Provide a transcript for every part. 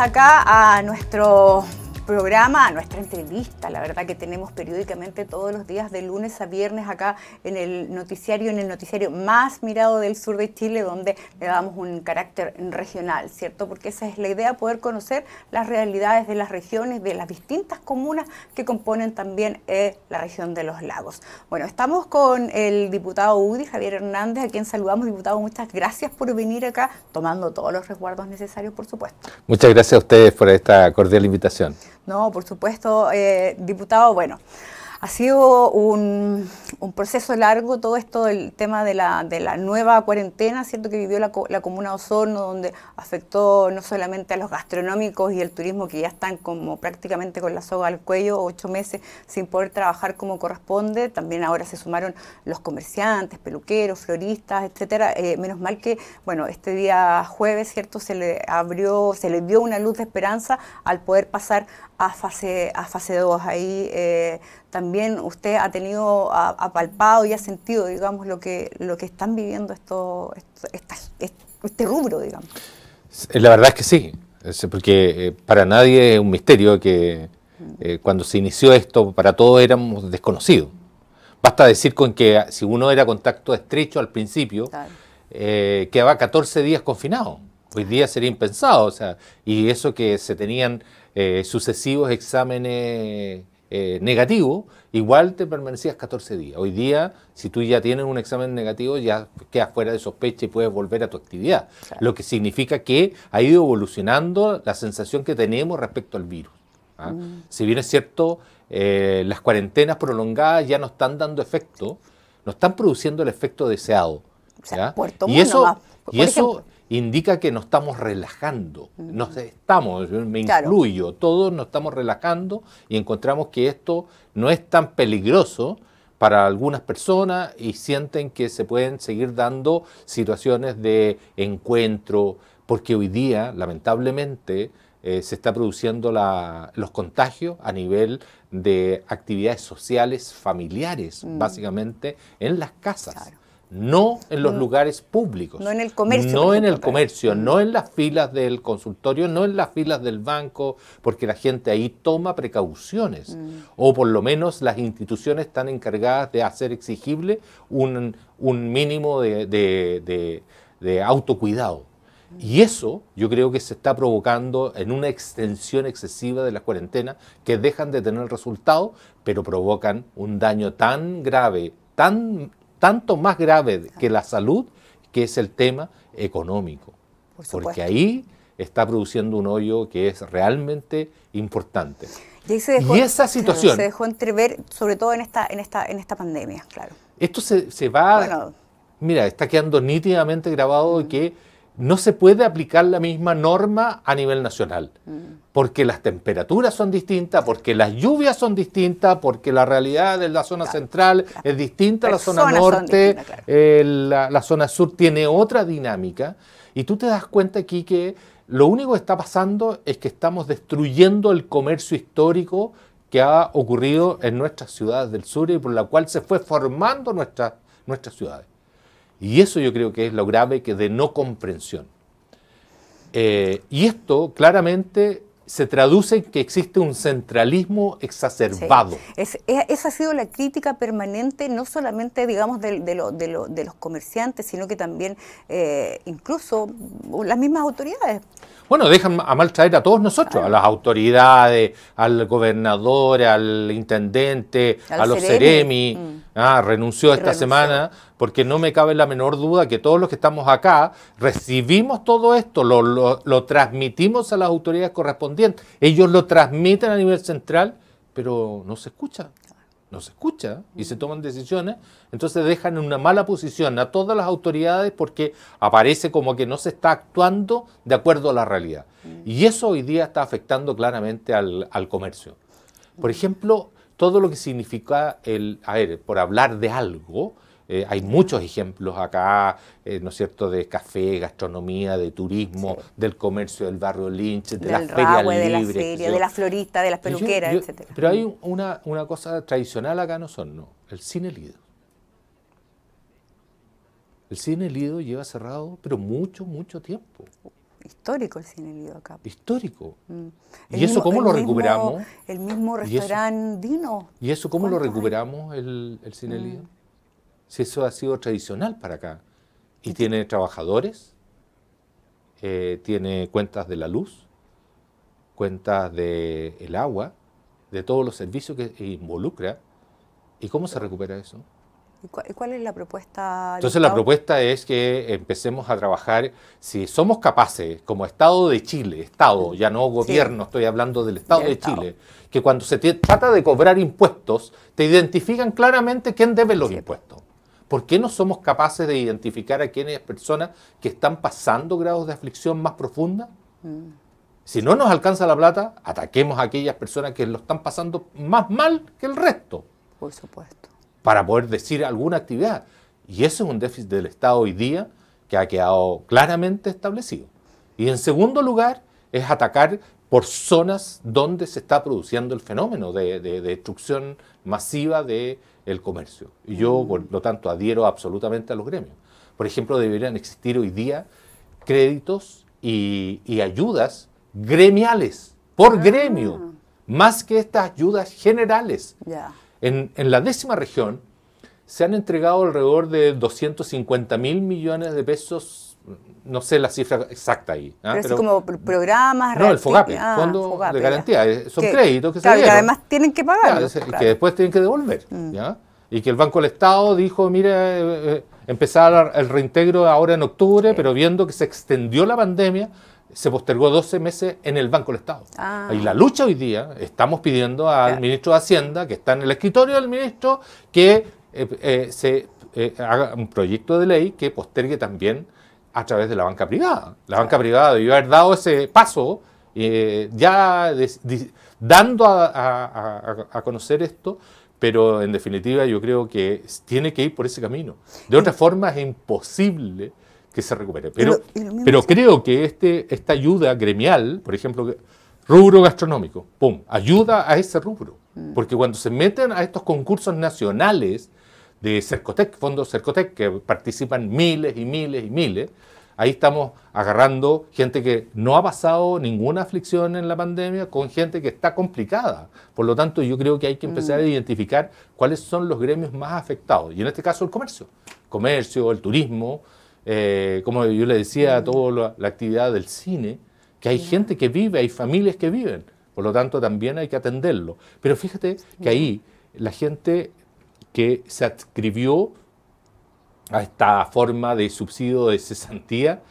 acá a nuestro programa, nuestra entrevista, la verdad que tenemos periódicamente todos los días de lunes a viernes acá en el noticiario, en el noticiario más mirado del sur de Chile, donde le damos un carácter regional, ¿cierto? Porque esa es la idea, poder conocer las realidades de las regiones, de las distintas comunas que componen también eh, la región de los lagos. Bueno, estamos con el diputado UDI, Javier Hernández, a quien saludamos. Diputado, muchas gracias por venir acá, tomando todos los resguardos necesarios, por supuesto. Muchas gracias a ustedes por esta cordial invitación. No, por supuesto, eh, diputado, bueno. Ha sido un, un, proceso largo todo esto, el tema de la, de la nueva cuarentena, ¿cierto? Que vivió la, la, comuna de Osorno, donde afectó no solamente a los gastronómicos y el turismo, que ya están como prácticamente con la soga al cuello, ocho meses sin poder trabajar como corresponde. También ahora se sumaron los comerciantes, peluqueros, floristas, etcétera. Eh, menos mal que, bueno, este día jueves, ¿cierto? Se le abrió, se le dio una luz de esperanza al poder pasar a fase, a fase 2. Ahí eh, también usted ha tenido, ha, palpado y ha sentido, digamos, lo que, lo que están viviendo esto, este rubro, digamos. La verdad es que sí, porque eh, para nadie es un misterio que mm. eh, cuando se inició esto, para todos éramos desconocidos. Basta decir con que ah, si uno era contacto estrecho al principio, quedaba 14 días confinado. Hoy día sería impensado, o sea, y eso que se tenían eh, sucesivos exámenes eh, negativos, igual te permanecías 14 días. Hoy día, si tú ya tienes un examen negativo, ya quedas fuera de sospecha y puedes volver a tu actividad. Lo que significa que ha ido evolucionando la sensación que tenemos respecto al virus. ¿ah? Mm. Si bien es cierto, eh, las cuarentenas prolongadas ya no están dando efecto, no están produciendo el efecto deseado. y eso indica que nos estamos relajando, nos estamos, me incluyo, todos nos estamos relajando y encontramos que esto no es tan peligroso para algunas personas y sienten que se pueden seguir dando situaciones de encuentro, porque hoy día, lamentablemente, eh, se está produciendo la, los contagios a nivel de actividades sociales, familiares, mm. básicamente, en las casas no en los lugares públicos. No en el comercio. No en el comercio, no en las filas del consultorio, no en las filas del banco, porque la gente ahí toma precauciones. Mm. O por lo menos las instituciones están encargadas de hacer exigible un, mínimo de, autocuidado. Mm. Y eso yo creo que se está provocando en una extensión excesiva de las cuarentena que dejan de tener resultado, pero provocan un daño tan grave, tan tanto más grave que la salud, que es el tema económico. porque ahí está produciendo un hoyo que es realmente importante. Y, esa situación... se dejó entrever, sobre todo en esta, en esta, en esta pandemia, claro. Esto se, va... mira, está quedando nítidamente grabado que no se puede aplicar la misma norma a nivel nacional, mm. porque las temperaturas son distintas, porque las lluvias son distintas, porque la realidad de la zona central es distinta a la zona norte, eh, la, zona sur tiene otra dinámica, y tú te das cuenta aquí que lo único que está pasando es que estamos destruyendo el comercio histórico que ha ocurrido en nuestras ciudades del sur y por la cual se fue formando nuestra, nuestras ciudades. Y eso yo creo que es lo grave que de no comprensión. Eh, y esto claramente se traduce en que existe un centralismo exacerbado. Es, esa ha sido la crítica permanente, no solamente, digamos, de, los comerciantes, sino que también eh, incluso las mismas autoridades. Bueno, dejan a mal traer a todos nosotros, a las autoridades, al gobernador, al intendente, a los seremi. Ah, renunció esta semana porque no me cabe la menor duda que todos los que estamos acá recibimos todo esto, lo, transmitimos a las autoridades correspondientes. Ellos lo transmiten a nivel central, pero no se escucha. No se escucha y se mm. toman decisiones, entonces dejan en una mala posición a todas las autoridades porque aparece como que no se está actuando de acuerdo a la realidad. Mm. Y eso hoy día está afectando claramente al comercio. Por mm. ejemplo, todo lo que significa el, a ver, por hablar de algo, eh, hay muchos ejemplos acá, eh, ¿no es cierto?, de café, gastronomía, de turismo, del comercio del barrio Lynch, de las ferias De la florista, de las de peluqueras, etc. Pero hay una, una, cosa tradicional acá, no son, no, el cine lido. El cine lido lleva cerrado, pero mucho, mucho tiempo. Histórico el cine acá. Histórico. Mm. ¿Y eso cómo lo recuperamos? el mismo restaurante Dino. ¿Y eso cómo lo recuperamos el, el cine mm. Si eso ha sido tradicional para acá. Y, tiene trabajadores, eh, tiene cuentas de la luz, cuentas del el agua, de todos los servicios que involucra. ¿Y cómo se recupera eso? cuál es la propuesta? Entonces la propuesta es que empecemos a trabajar, si somos capaces, como Estado de Chile, Estado, ya no gobierno, estoy hablando del Estado de Chile, que cuando se trata de cobrar impuestos, te identifican claramente quién debe los pues. impuestos. ¿Por qué no somos capaces de identificar a quienes personas que están pasando grados de aflicción más profunda? Mm. Si no nos alcanza la plata, ataquemos a aquellas personas que lo están pasando más mal que el resto. Por supuesto para poder decir alguna actividad. Y eso es un déficit del Estado hoy día que ha quedado claramente establecido. Y en segundo lugar, es atacar por zonas donde se está produciendo el fenómeno de, destrucción masiva del el comercio. Y yo, mm. por lo tanto, adhiero absolutamente a los gremios. Por ejemplo, deberían existir hoy día créditos y, ayudas gremiales, por ah. gremio, más que estas ayudas generales. En, la décima región se han entregado alrededor de 250 mil millones de pesos, no sé la cifra exacta ahí. ¿ah? Pero, es como programas... No, el FOGAPE, ah, Fondo de Garantía, eh, son créditos que se dieron. que además tienen que pagar. Claro. Que después tienen que devolver, mm. Y que el Banco del Estado dijo, mira, eh, eh, empezar el reintegro ahora en octubre, pero viendo que se extendió la pandemia, se postergó 12 meses en el Banco del Estado. Ah. Y la lucha hoy día, estamos pidiendo al ministro de Hacienda, que está en el escritorio del ministro, que eh, eh, se eh, haga un proyecto de ley que postergue también a través de la banca privada. La banca privada debió haber dado ese paso, ya dando a, a conocer esto, pero en definitiva yo creo que tiene que ir por ese camino. De otra forma es imposible que se recupere. Pero, creo que este, esta ayuda gremial, por ejemplo, rubro gastronómico, ¡pum!, ayuda a ese rubro. Mm. Porque cuando se meten a estos concursos nacionales de Cercotec, fondos Cercotec, que participan miles y miles y miles, ahí estamos agarrando gente que no ha pasado ninguna aflicción en la pandemia con gente que está complicada. Por lo tanto, yo creo que hay que empezar mm. a identificar cuáles son los gremios más afectados. Y en este caso, el comercio. Comercio, el turismo, eh, como yo le decía, toda la, actividad del cine, que hay gente que vive, hay familias que viven, por lo tanto también hay que atenderlo. Pero fíjate que ahí la gente que se adscribió a esta forma de subsidio de cesantía,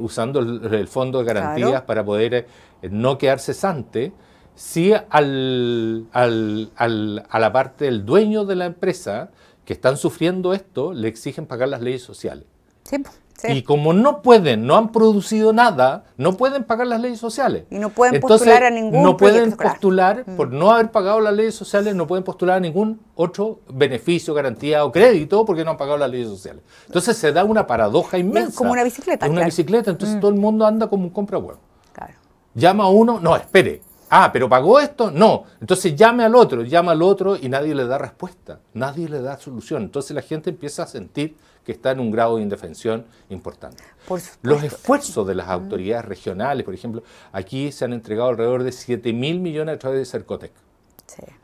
usando el, fondo de garantías para poder eh, no quedar cesante, si a la parte del dueño de la empresa que están sufriendo esto, le exigen pagar las leyes sociales. Y como no pueden, no han producido nada, no pueden pagar las leyes sociales. Y no pueden postular a ningún No pueden postular, mm. por no haber pagado las leyes sociales, no pueden postular a ningún otro beneficio, garantía o crédito porque no han pagado las leyes sociales. Entonces se da una paradoja inmensa. como una bicicleta. una bicicleta, entonces mm. todo el mundo anda como un compra huevo. Claro. Llama a uno, no, espere, Ah, pero pagó esto, no. Entonces llame al otro, llama al otro y nadie le da respuesta, nadie le da solución. Entonces la gente empieza a sentir que está en un grado de indefensión importante. Los esfuerzos de las autoridades regionales, por ejemplo, aquí se han entregado alrededor de 7 mil millones a través de Cercotec.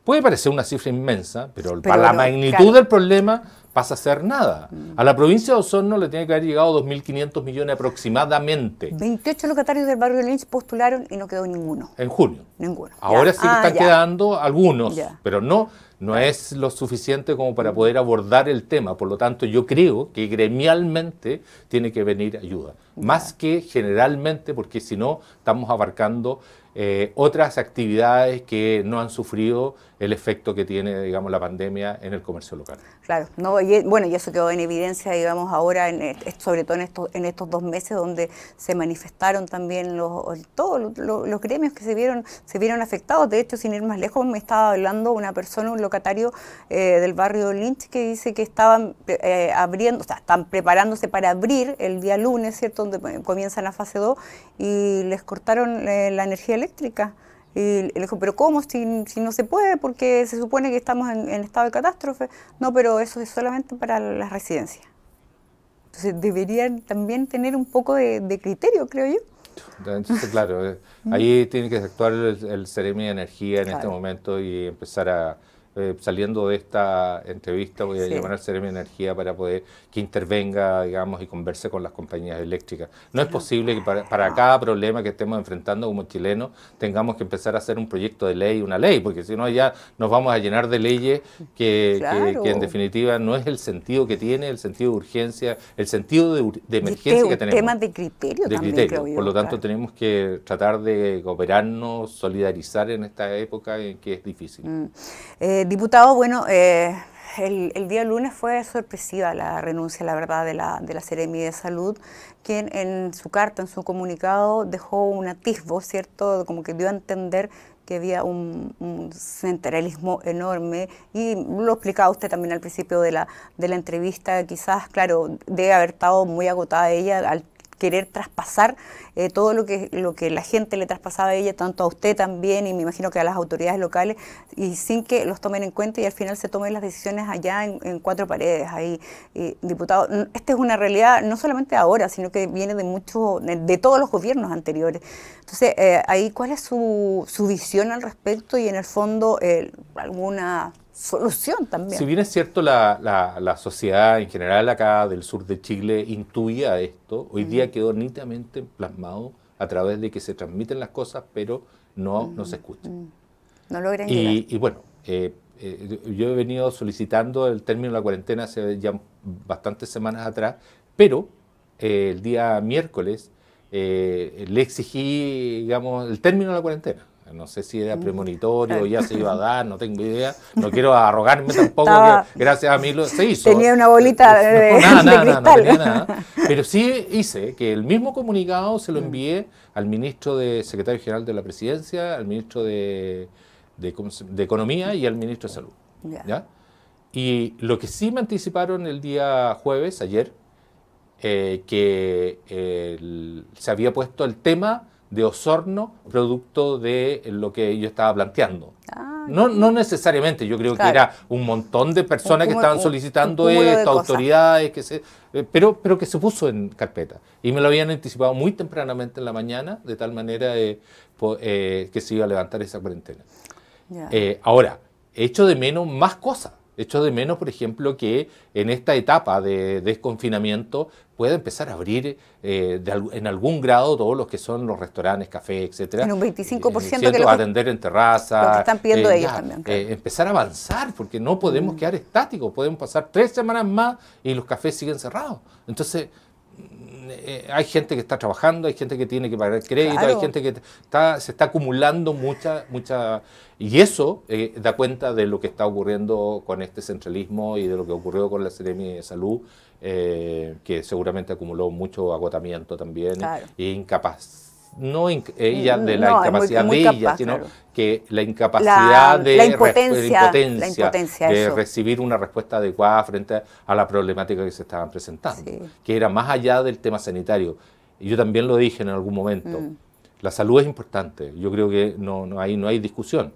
Puede parecer una cifra inmensa, pero, para la magnitud del problema pasa a ser nada. Mm. A la provincia de Osorno le tiene que haber llegado 2.500 millones aproximadamente. 28 locatarios del barrio Lynch postularon y no quedó ninguno. En junio. Ninguno. Ahora sí que ah, están quedando algunos, pero no, no es lo suficiente como para poder abordar el tema. Por lo tanto, yo creo que gremialmente tiene que venir ayuda. Más que generalmente, porque si no, estamos abarcando eh, otras actividades que no han sufrido el efecto que tiene, digamos, la pandemia en el comercio local. Claro, no, y, bueno, y eso quedó en evidencia, digamos, ahora, eh, sobre todo en estos, en estos dos meses donde se manifestaron también los, todos los, gremios que se vieron, se vieron afectados. De hecho, sin ir más lejos, me estaba hablando una persona, un locatario eh, del barrio Lynch, que dice que estaban eh, abriendo, o sea, están preparándose para abrir el día lunes, ¿cierto?, donde comienza la fase 2 y les cortaron la energía eléctrica. Y le dijo, pero ¿cómo? Si, no se puede, porque se supone que estamos en, estado de catástrofe. No, pero eso es solamente para las residencias. Entonces deberían también tener un poco de, criterio, creo yo. Entonces, claro, eh, ahí tiene que actuar el, seremi de Energía en este momento y empezar a, eh, saliendo de esta entrevista voy a llamar al de Energía para poder que intervenga, digamos, y converse con las compañías eléctricas. No es posible que para, cada problema que estemos enfrentando como chilenos tengamos que empezar a hacer un proyecto de ley, una ley, porque si no ya nos vamos a llenar de leyes que, en definitiva no es el sentido que tiene, el sentido de urgencia, el sentido de, emergencia que tenemos. Temas de criterio de criterio. Por lo tanto, tenemos que tratar de cooperarnos, solidarizar en esta época en que es difícil. Mm. Eh, eh, diputado, bueno, eh, el, día lunes fue sorpresiva la renuncia, la verdad, de la, de la Seremi de Salud, quien en su carta, en su comunicado, dejó un atisbo, ¿cierto? Como que dio a entender que había un, centralismo enorme y lo explicaba usted también al principio de la, de la entrevista, quizás, claro, debe haber estado muy agotada ella al querer traspasar eh, todo lo que, lo que la gente le traspasaba a ella, tanto a usted también, y me imagino que a las autoridades locales, y sin que los tomen en cuenta y al final se tomen las decisiones allá en, cuatro paredes, ahí, eh, diputado. Esta es una realidad no solamente ahora, sino que viene de muchos, de, todos los gobiernos anteriores. Entonces, eh, ahí, ¿cuál es su, su visión al respecto y en el fondo alguna solución también. Si bien es cierto, la, la, sociedad en general acá del sur de Chile intuía esto, hoy día quedó nítidamente plasmado a través de que se transmiten las cosas, pero no, se escuchan. Mm, mm. No logran y, y bueno, eh, eh, yo he venido solicitando el término de la cuarentena hace ya bastantes semanas atrás, pero eh, el día miércoles le exigí, digamos, el término de la cuarentena. No sé si era mm. premonitorio, ya se iba a dar, no tengo idea. No quiero arrogarme tampoco, gracias a mí se hizo. Tenía una bolita nada, nada, nada. Pero sí hice que el mismo comunicado se lo mm. envié al ministro de Secretario General de la Presidencia, al ministro de, Economía y al ministro de Salud. Y lo que sí me anticiparon el día jueves, ayer, eh, que se había puesto el tema de Osorno, producto de lo que yo estaba planteando. Ah, no, no necesariamente, yo creo que era un montón de personas que estaban solicitando esto, autoridades, que se, eh, pero, pero que se puso en carpeta. Y me lo habían anticipado muy tempranamente en la mañana, de tal manera eh, eh, que se iba a levantar esa cuarentena. ahora Eh, ahora, echo de menos más cosas. Hecho de menos, por ejemplo, que en esta etapa de desconfinamiento pueda empezar a abrir eh, en algún grado todos los que son los restaurantes, cafés, etcétera. En un 25% eh, que atender en terraza. están pidiendo eh, ellos también. empezar a avanzar, porque no podemos mm. quedar estáticos. Podemos pasar tres semanas más y los cafés siguen cerrados. Entonces, eh, hay gente que está trabajando, hay gente que tiene que pagar crédito, hay gente que está, se está acumulando mucha, mucha... Y eso eh, da cuenta de lo que está ocurriendo con este centralismo y de lo que ocurrió con la Seremi de Salud, eh, que seguramente acumuló mucho agotamiento también claro. e no ella mm, de la incapacidad de ella, sino que la incapacidad de, la de, recibir una respuesta adecuada frente a la problemática que se estaban presentando, que era más allá del tema sanitario. Y yo también lo dije en algún momento, mm. la salud es importante, yo creo que no, no hay discusión,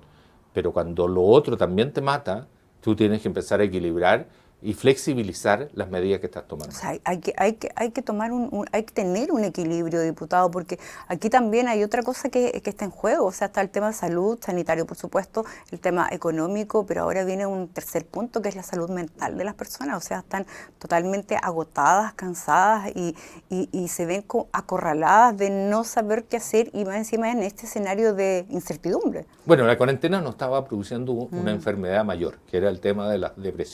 pero cuando lo otro también te mata, tú tienes que empezar a equilibrar y flexibilizar las medidas que estás tomando. O sea, hay, que, hay, que, hay que tomar un, hay que tener un equilibrio, diputado, porque aquí también hay otra cosa que, está en juego, o sea, está el tema de salud, sanitario, por supuesto, el tema económico, pero ahora viene un tercer punto que es la salud mental de las personas, o sea, están totalmente agotadas, cansadas y, y, se ven acorraladas de no saber qué hacer y más encima en este escenario de incertidumbre. Bueno, la cuarentena no estaba produciendo una mm. enfermedad mayor, que era el tema de la depresión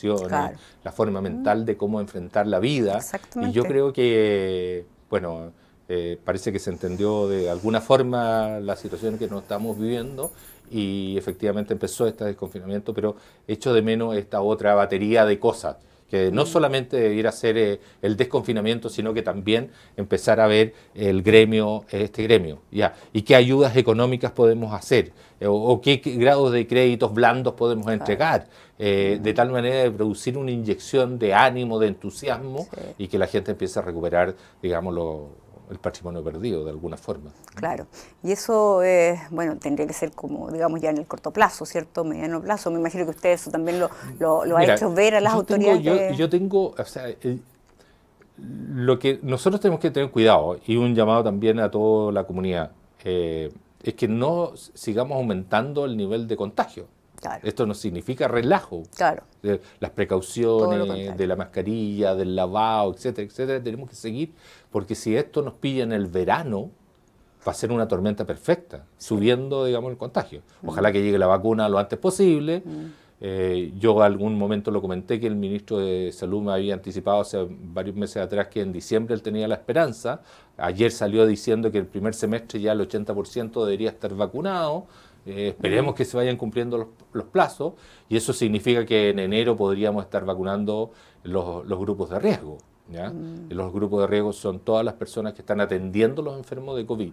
la forma mental de cómo enfrentar la vida. Y yo creo que, bueno, eh, parece que se entendió de alguna forma la situación que nos estamos viviendo y efectivamente empezó este desconfinamiento, pero echo de menos esta otra batería de cosas que no solamente ir a hacer eh, el desconfinamiento, sino que también empezar a ver el gremio, este gremio, ya, y qué ayudas económicas podemos hacer, eh, o, qué, grados de créditos blandos podemos entregar, eh, de tal manera de producir una inyección de ánimo, de entusiasmo, y que la gente empiece a recuperar, digamos, lo, el patrimonio perdido de alguna forma. Claro, y eso, eh, bueno, tendría que ser como, digamos, ya en el corto plazo, ¿cierto? Mediano plazo. Me imagino que usted eso también lo, lo, ha hecho ver a las autoridades. yo, tengo, o sea, lo que nosotros tenemos que tener cuidado y un llamado también a toda la comunidad eh, es que no sigamos aumentando el nivel de contagio. Esto no significa relajo. Claro. Las precauciones de la mascarilla, del lavado, etcétera, etcétera, tenemos que seguir, porque si esto nos pilla en el verano, va a ser una tormenta perfecta, subiendo, digamos, el contagio. Mm. Ojalá que llegue la vacuna lo antes posible. yo mm. en eh, yo algún momento lo comenté que el ministro de Salud me había anticipado hace varios meses atrás que en diciembre él tenía la esperanza. Ayer salió diciendo que el primer semestre ya el 80% debería estar vacunado. Eh, esperemos que se vayan cumpliendo los, plazos y eso significa que en enero podríamos estar vacunando los grupos de riesgo. Mm. Los grupos de riesgo son todas las personas que están atendiendo los enfermos de COVID.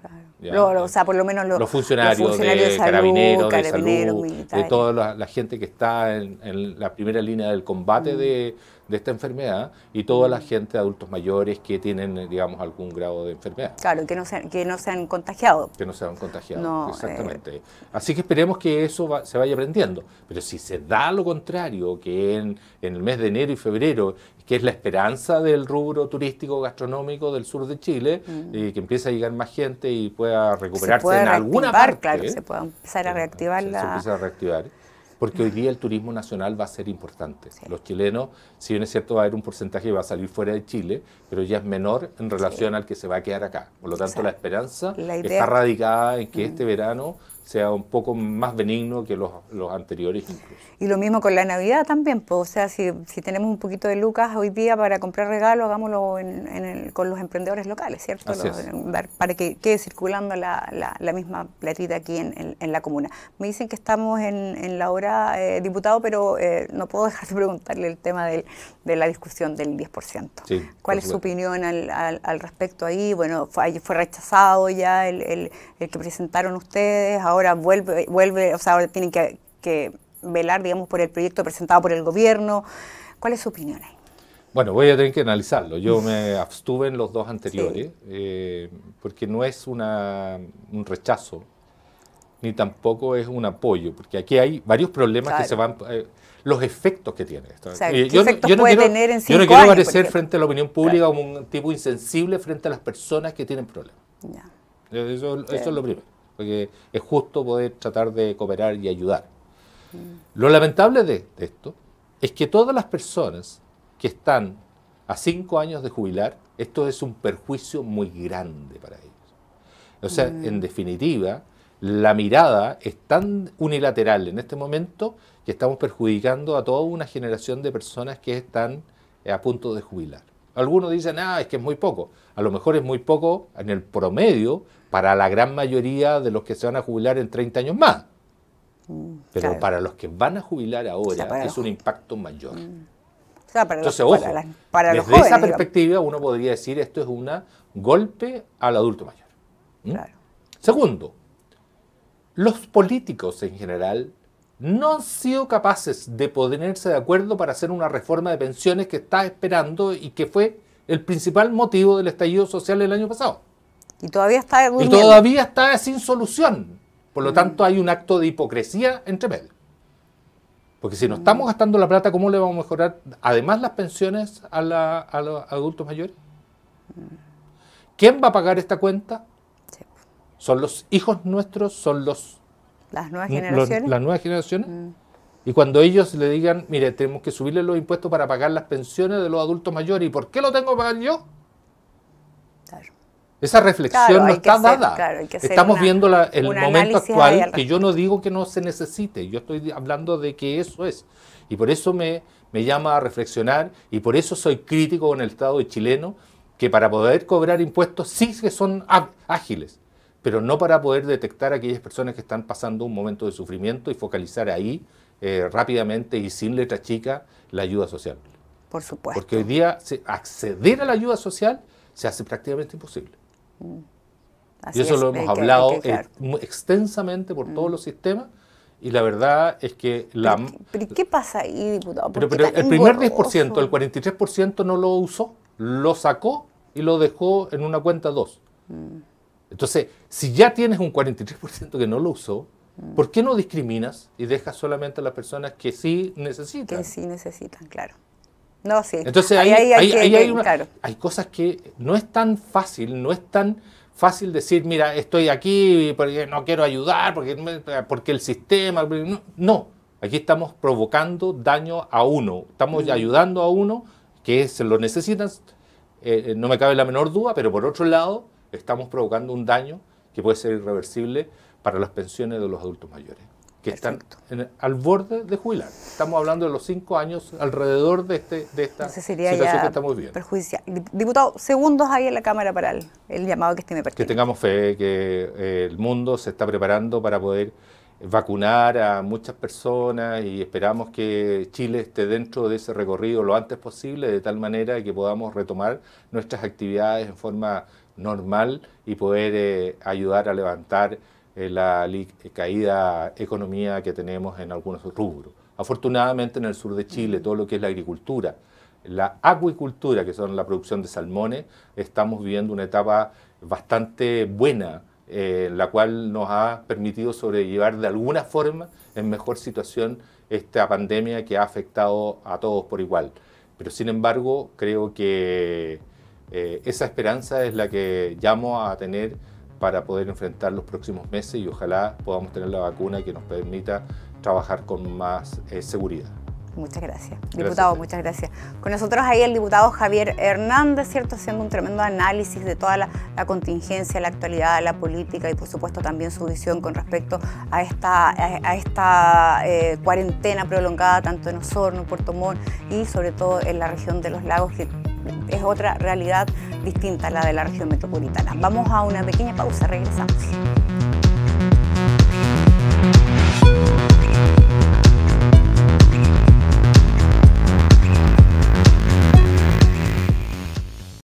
o sea, por lo menos los, funcionarios los, de, carabineros, de salud, de toda la, gente que está en, la primera línea del combate mm. de, esta enfermedad y toda la mm. gente de adultos mayores que tienen, digamos, algún grado de enfermedad. Claro, que no se, que no se han contagiado. Que no se han contagiado, exactamente. Eh. Así que esperemos que eso se vaya aprendiendo. Pero si se da lo contrario, que en el mes de enero y febrero que es la esperanza del rubro turístico gastronómico del sur de Chile, mm. y que empiece a llegar más gente y pueda recuperarse en alguna parte. Claro, se pueda empezar a reactivar. empieza a reactivar porque hoy día el turismo nacional va a ser importante. Los chilenos, si bien es cierto, va a haber un porcentaje que va a salir fuera de Chile, pero ya es menor en relación al que se va a quedar acá. Por lo tanto, la esperanza está radicada en que mm. este verano sea un poco más benigno que los, anteriores Y lo mismo con la Navidad también, o sea, si, tenemos un poquito de lucas hoy día para comprar regalos, hagámoslo con los emprendedores locales, ¿cierto? para que quede circulando la, misma platita aquí en, la comuna. Me dicen que estamos en, la hora, eh, diputado, pero eh, no puedo dejar de preguntarle el tema de la discusión del 10%. ¿Cuál es su opinión al, respecto ahí? Bueno, fue, fue rechazado ya el que presentaron ustedes, ahora vuelve, vuelve o sea, ahora tienen que, velar, digamos, por el proyecto presentado por el gobierno. ¿Cuál es su opinión ahí? Bueno, voy a tener que analizarlo. Yo me abstuve en los dos anteriores, eh, porque no es un rechazo, ni tampoco es un apoyo, porque aquí hay varios problemas que se van... Eh, los efectos que tiene esto. O sea, yo, no, yo, no quiero, yo, no, quiero, parecer frente a la opinión pública como un tipo insensible frente a las personas que tienen problemas. Ya, eso es lo primero porque es justo poder tratar de cooperar y ayudar. Lo lamentable de, esto es que todas las personas que están a cinco años de jubilar, esto es un perjuicio muy grande para ellos. O sea, mm. en definitiva, la mirada es tan unilateral en este momento que estamos perjudicando a toda una generación de personas que están eh, a punto de jubilar. Algunos dicen, ah, es que es muy poco. A lo mejor es muy poco en el promedio para la gran mayoría de los que se van a jubilar en 30 años más. Mm, Pero para los que van a jubilar ahora es un impacto mayor. Mm. para Entonces, los, desde esa perspectiva uno podría decir esto es un golpe al adulto mayor. Segundo, los políticos en general no han sido capaces de ponerse de acuerdo para hacer una reforma de pensiones que está esperando y que fue el principal motivo del estallido social del año pasado. Y todavía está Y todavía está sin solución. Por lo mm. tanto, hay un acto de hipocresía entre medio. Porque si no mm. estamos gastando la plata, ¿cómo le vamos a mejorar además las pensiones a, la, los adultos mayores? Mm. ¿Quién va a pagar esta cuenta? Son los hijos nuestros, son los ¿Las nuevas generaciones? nuevas mm. generaciones. Y cuando ellos le digan, mire, tenemos que subirle los impuestos para pagar las pensiones de los adultos mayores, ¿y por qué lo tengo que pagar yo? Esa reflexión no está dada. Estamos viendo el momento actual, que yo no digo que no se necesite, yo estoy hablando de que eso es. Y por eso me, me llama a reflexionar y por eso soy crítico con el Estado chileno, que para poder cobrar impuestos sí que son ágiles pero no para poder detectar a aquellas personas que están pasando un momento de sufrimiento y focalizar ahí eh, rápidamente y sin letra chica la ayuda social. Por supuesto. Porque hoy día acceder a la ayuda social se hace prácticamente imposible. Mm. y eso lo hemos hablado eh, extensamente por todos mm. los sistemas. Y la verdad es que la... ¿Pero, qué pasa ahí, diputado? Pero, el primer 10%, el 43% no lo usó, lo sacó y lo dejó en una cuenta 2. Entonces, si ya tienes un 43% que no lo usó, mm. ¿por qué no discriminas y dejas solamente a las personas que sí necesitan? Que sí necesitan, claro. No, sí. Entonces, hay, cosas que no es tan fácil, no es tan fácil decir, mira, estoy aquí porque no quiero ayudar, porque, porque el sistema... No, aquí estamos provocando daño a uno, estamos ayudando a uno que se lo necesita. Eh, eh, no me cabe la menor duda, pero por otro lado, estamos provocando un daño que puede ser irreversible para las pensiones de los adultos mayores, que están al borde de jubilar. Estamos hablando de los cinco años alrededor de, este, de esta sería situación que Perjudicial. Diputado, segundos ahí en la Cámara para el, llamado que tiene pertinente. Que tengamos fe, que eh, el mundo se está preparando para poder vacunar a muchas personas y esperamos que Chile esté dentro de ese recorrido lo antes posible, de tal manera que podamos retomar nuestras actividades en forma normal y poder eh, ayudar a levantar eh, la eh, caída economía que tenemos en algunos rubros. Afortunadamente en el sur de Chile, todo lo que es la agricultura, la acuicultura, que son la producción de salmones, estamos viviendo una etapa bastante buena, la cual nos ha permitido sobrellevar de alguna forma en mejor situación esta pandemia que ha afectado a todos por igual. Pero sin embargo, creo que eh, esa esperanza es la que llamo a tener para poder enfrentar los próximos meses y ojalá podamos tener la vacuna que nos permita trabajar con más eh, seguridad. Muchas gracias. Diputado, muchas gracias. Con nosotros ahí el diputado Javier Hernández, ¿cierto? Haciendo un tremendo análisis de toda la, contingencia, la actualidad, la política y por supuesto también su visión con respecto a esta, a, esta eh, cuarentena prolongada tanto en Osorno, Puerto Montt y sobre todo en la región de los lagos es otra realidad distinta a la de la región metropolitana. Vamos a una pequeña pausa, regresamos.